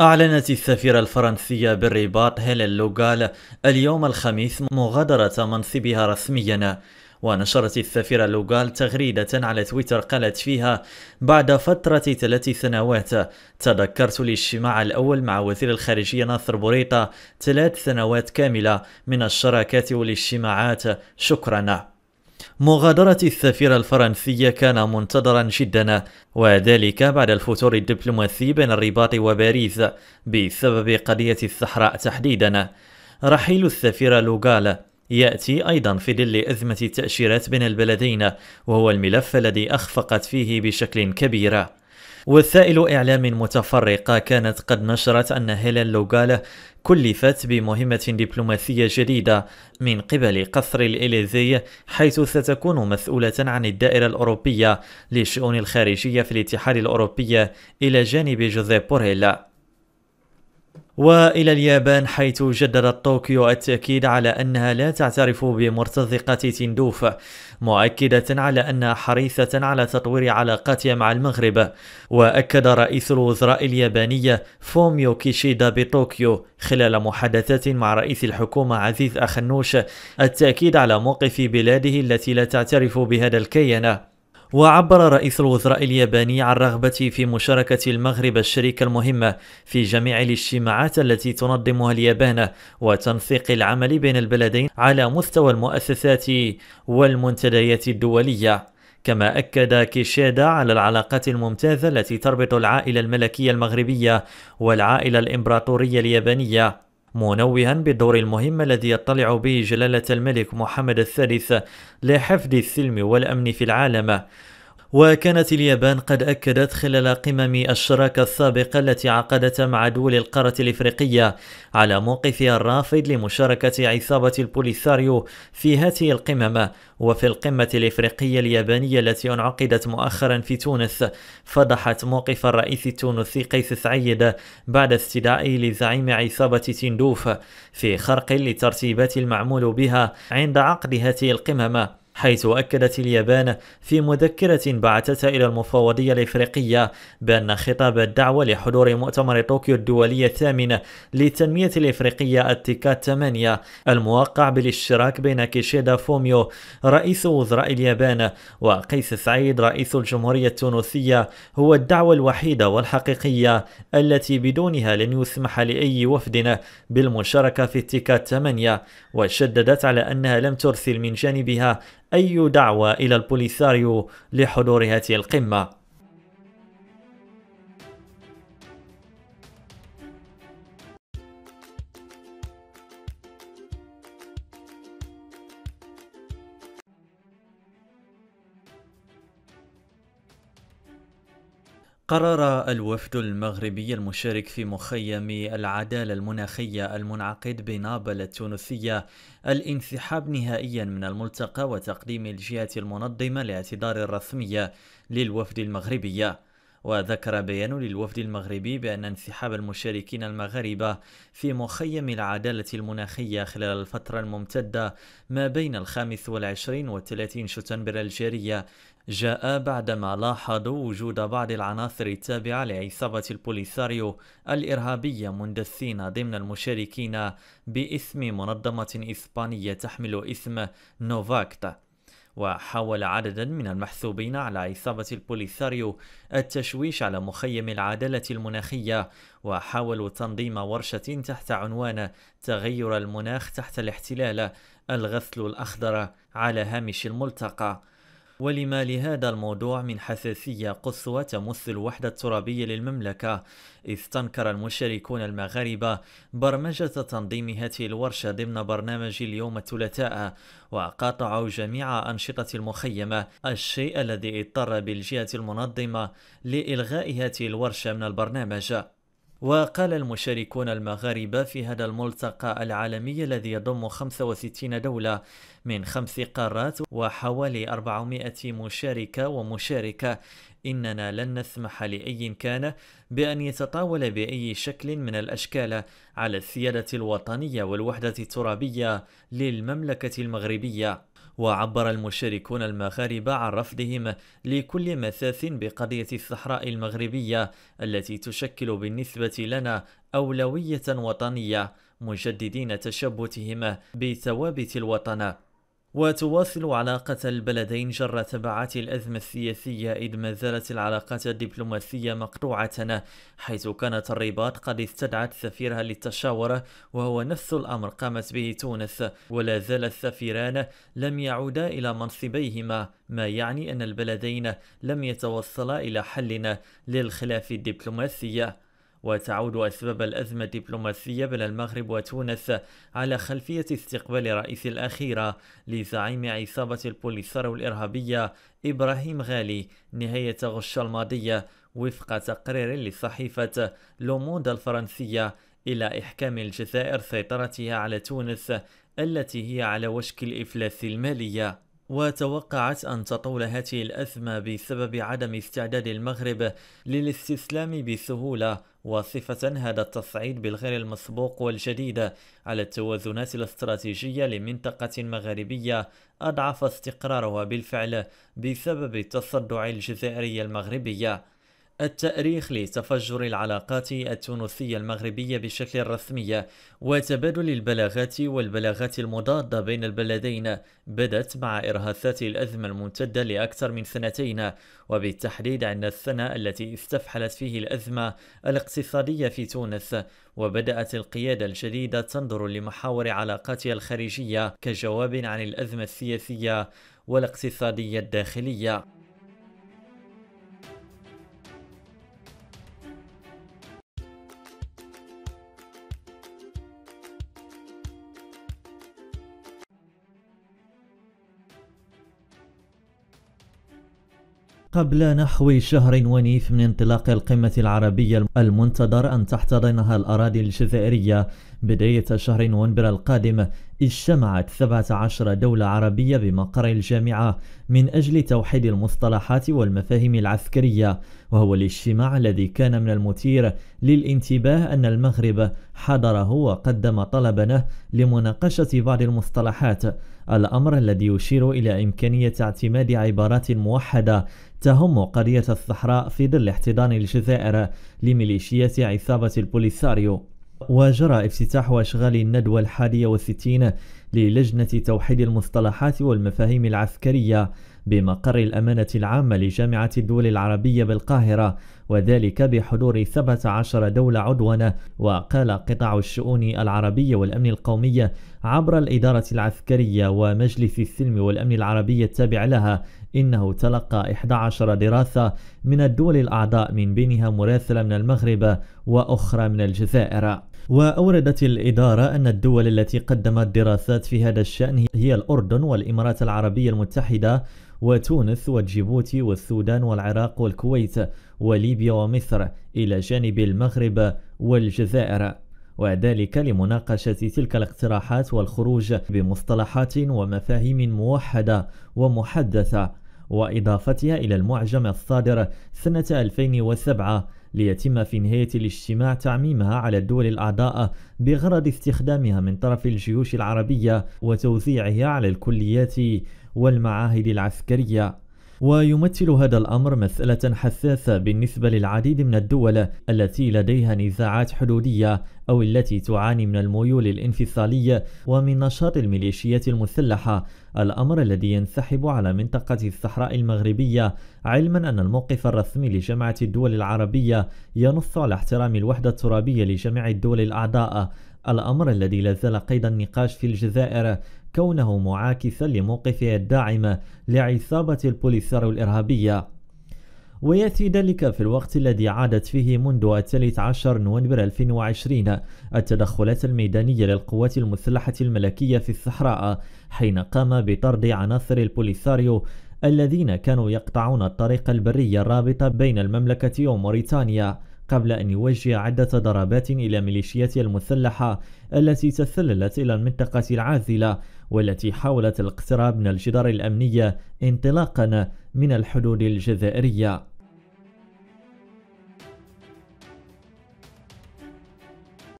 أعلنت السفيرة الفرنسية بالرباط هيلين لوغال اليوم الخميس مغادرة منصبها رسميا ونشرت السفيرة لوغال تغريدة على تويتر قالت فيها بعد فترة ثلاث سنوات تذكرت الاجتماع الأول مع وزير الخارجية ناصر بوريطة ثلاث سنوات كاملة من الشراكات والاجتماعات شكرا مغادرة السفيرة الفرنسية كان منتظرا جدا وذلك بعد الفتور الدبلوماسي بين الرباط وباريس بسبب قضية الصحراء تحديدا رحيل السفيرة لوغال يأتي أيضا في ظل أزمة التأشيرات بين البلدين وهو الملف الذي أخفقت فيه بشكل كبير وسائل إعلام متفرقة كانت قد نشرت أن هيلين لوغالا كلفت بمهمة دبلوماسية جديدة من قبل قصر الإليزي حيث ستكون مسؤولة عن الدائرة الأوروبية للشؤون الخارجية في الاتحاد الأوروبي إلى جانب جوزيف بوريل والى اليابان حيث جددت طوكيو التاكيد على انها لا تعترف بمرتزقه تندوف مؤكده على انها حريصه على تطوير علاقاتها مع المغرب واكد رئيس الوزراء اليابانيه فوميو كيشيدا بطوكيو خلال محادثات مع رئيس الحكومه عزيز اخنوش التاكيد على موقف بلاده التي لا تعترف بهذا الكيان وعبر رئيس الوزراء الياباني عن رغبته في مشاركة المغرب الشريك المهمة في جميع الاجتماعات التي تنظمها اليابان وتنسيق العمل بين البلدين على مستوى المؤسسات والمنتديات الدولية كما أكد كيشيدا على العلاقات الممتازة التي تربط العائلة الملكية المغربية والعائلة الإمبراطورية اليابانية منوها بالدور المهم الذي يطلع به جلالة الملك محمد الثالث لحفظ السلم والأمن في العالم وكانت اليابان قد أكدت خلال قمم الشراكة السابقة التي عقدتها مع دول القارة الإفريقية على موقفها الرافض لمشاركة عصابة البوليساريو في هذه القمم وفي القمة الإفريقية اليابانية التي انعقدت مؤخرا في تونس فضحت موقف الرئيس التونسي قيس سعيد بعد استدعائه لزعيم عصابة تندوف في خرق لترتيبات المعمول بها عند عقد هذه القمم حيث أكدت اليابان في مذكرة بعثتها إلى المفوضية الإفريقية بأن خطاب الدعوة لحضور مؤتمر طوكيو الدولي الثامن للتنمية الإفريقية التيكات 8 الموقع بالاشتراك بين كيشيدا فوميو رئيس وزراء اليابان وقيس سعيد رئيس الجمهورية التونسية هو الدعوة الوحيدة والحقيقية التي بدونها لن يسمح لأي وفد بالمشاركة في التيكات 8 وشددت على أنها لم ترسل من جانبها أي دعوة إلى البوليساريو لحضور هذه القمة قرر الوفد المغربي المشارك في مخيم العدالة المناخية المنعقد بنابل التونسية الانسحاب نهائيا من الملتقى وتقديم الجهة المنظمة لاعتذار رسمي للوفد المغربي وذكر بيان للوفد المغربي بأن انسحاب المشاركين المغاربة في مخيم العدالة المناخية خلال الفترة الممتدة ما بين الخامس والعشرين والثلاثين شتنبر الجارية جاء بعدما لاحظوا وجود بعض العناصر التابعة لعصابة البوليساريو الإرهابية مندسين ضمن المشاركين باسم منظمة إسبانية تحمل اسم نوفاكتا وحاول عددا من المحسوبين على عصابة البوليساريو التشويش على مخيم العدالة المناخية وحاولوا تنظيم ورشة تحت عنوان تغير المناخ تحت الاحتلال الغسل الأخضر على هامش الملتقى ولما لهذا الموضوع من حساسية قصوى تمس الوحدة الترابية للمملكة إذ استنكر المشاركون المغاربة برمجة تنظيم هذه الورشة ضمن برنامج اليوم الثلاثاء وقاطعوا جميع أنشطة المخيمة الشيء الذي اضطر بالجهة المنظمة لإلغاء هذه الورشة من البرنامج وقال المشاركون المغاربة في هذا الملتقى العالمي الذي يضم 65 دولة من خمس قارات وحوالي 400 مشاركة ومشاركة إننا لن نسمح لأي كان بأن يتطاول بأي شكل من الأشكال على السيادة الوطنية والوحدة الترابية للمملكة المغربية وعبر المشاركون المغاربة عن رفضهم لكل مثاث بقضية الصحراء المغربية التي تشكل بالنسبة لنا أولوية وطنية مجددين تشبتهم بثوابت الوطن وتواصل علاقة البلدين جر تبعات الأزمة السياسية إذ ما زالت العلاقات الدبلوماسية مقطوعة حيث كانت الرباط قد استدعت سفيرها للتشاور وهو نفس الأمر قامت به تونس ولا زال السفيران لم يعودا إلى منصبيهما ما يعني أن البلدين لم يتوصلا إلى حل للخلاف الدبلوماسي وتعود أسباب الأزمة الدبلوماسية بين المغرب وتونس على خلفية استقبال رئيس الأخيرة لزعيم عصابة البوليساريو الإرهابية إبراهيم غالي نهاية غش الماضية وفق تقرير لصحيفة لوموند الفرنسية إلى إحكام الجزائر سيطرتها على تونس التي هي على وشك الإفلاس المالية وتوقعت أن تطول هذه الأزمة بسبب عدم استعداد المغرب للاستسلام بسهولة وصفة هذا التصعيد بالغير المسبوق والجديد على التوازنات الاستراتيجية لمنطقة مغربية أضعف استقرارها بالفعل بسبب التصدع الجزائري المغربية التأريخ لتفجر العلاقات التونسية المغربية بشكل رسمي وتبادل البلاغات والبلاغات المضادة بين البلدين بدت مع إرهاصات الأزمة الممتدة لأكثر من سنتين وبالتحديد عند السنة التي استفحلت فيه الأزمة الاقتصادية في تونس وبدأت القيادة الجديدة تنظر لمحاور علاقاتها الخارجية كجواب عن الأزمة السياسية والاقتصادية الداخلية قبل نحو شهر ونيف من انطلاق القمة العربية المنتظر أن تحتضنها الأراضي الجزائرية بداية شهر نوفمبر القادم اجتمعت 17 دولة عربية بمقر الجامعة من أجل توحيد المصطلحات والمفاهيم العسكرية وهو الاجتماع الذي كان من المثير للانتباه أن المغرب حضره وقدم طلبنا لمناقشة بعض المصطلحات الأمر الذي يشير إلى إمكانية اعتماد عبارات موحدة تهم قرية الصحراء في ظل احتضان الجزائر لميليشيات عصابة البوليساريو وجرى افتتاح واشغال الندوة الحادية والستين للجنة توحيد المصطلحات والمفاهيم العسكرية بمقر الأمانة العامة لجامعة الدول العربية بالقاهرة وذلك بحضور 17 دولة عضوا وقال قطاع الشؤون العربية والأمن القومية عبر الإدارة العسكرية ومجلس السلم والأمن العربية التابع لها إنه تلقى 11 دراسة من الدول الأعضاء من بينها مراسلة من المغرب وأخرى من الجزائر وأوردت الإدارة أن الدول التي قدمت دراسات في هذا الشأن هي الأردن والإمارات العربية المتحدة وتونس وجيبوتي والسودان والعراق والكويت وليبيا ومصر إلى جانب المغرب والجزائر وذلك لمناقشة تلك الاقتراحات والخروج بمصطلحات ومفاهيم موحدة ومحدثة وإضافتها إلى المعجم الصادر سنة 2007 ليتم في نهاية الاجتماع تعميمها على الدول الأعضاء بغرض استخدامها من طرف الجيوش العربية وتوزيعها على الكليات والمعاهد العسكرية ويمثل هذا الأمر مسألة حساسة بالنسبة للعديد من الدول التي لديها نزاعات حدودية أو التي تعاني من الميول الانفصالية ومن نشاط الميليشيات المسلحة الأمر الذي ينسحب على منطقة الصحراء المغربية علما أن الموقف الرسمي لجامعة الدول العربية ينص على احترام الوحدة الترابية لجميع الدول الأعضاء الأمر الذي لازال قيد النقاش في الجزائر كونه معاكسا لموقفه الداعم لعصابة البوليساريو الإرهابية ويأتي ذلك في الوقت الذي عادت فيه منذ 13 نوفمبر 2020 التدخلات الميدانية للقوات المسلحة الملكية في الصحراء حين قام بطرد عناصر البوليساريو الذين كانوا يقطعون الطريق البري الرابط بين المملكة وموريتانيا قبل أن يوجه عدة ضربات إلى ميليشيات المسلحة التي تسللت إلى المنطقة العازلة والتي حاولت الاقتراب من الجدار الأمنية انطلاقا من الحدود الجزائرية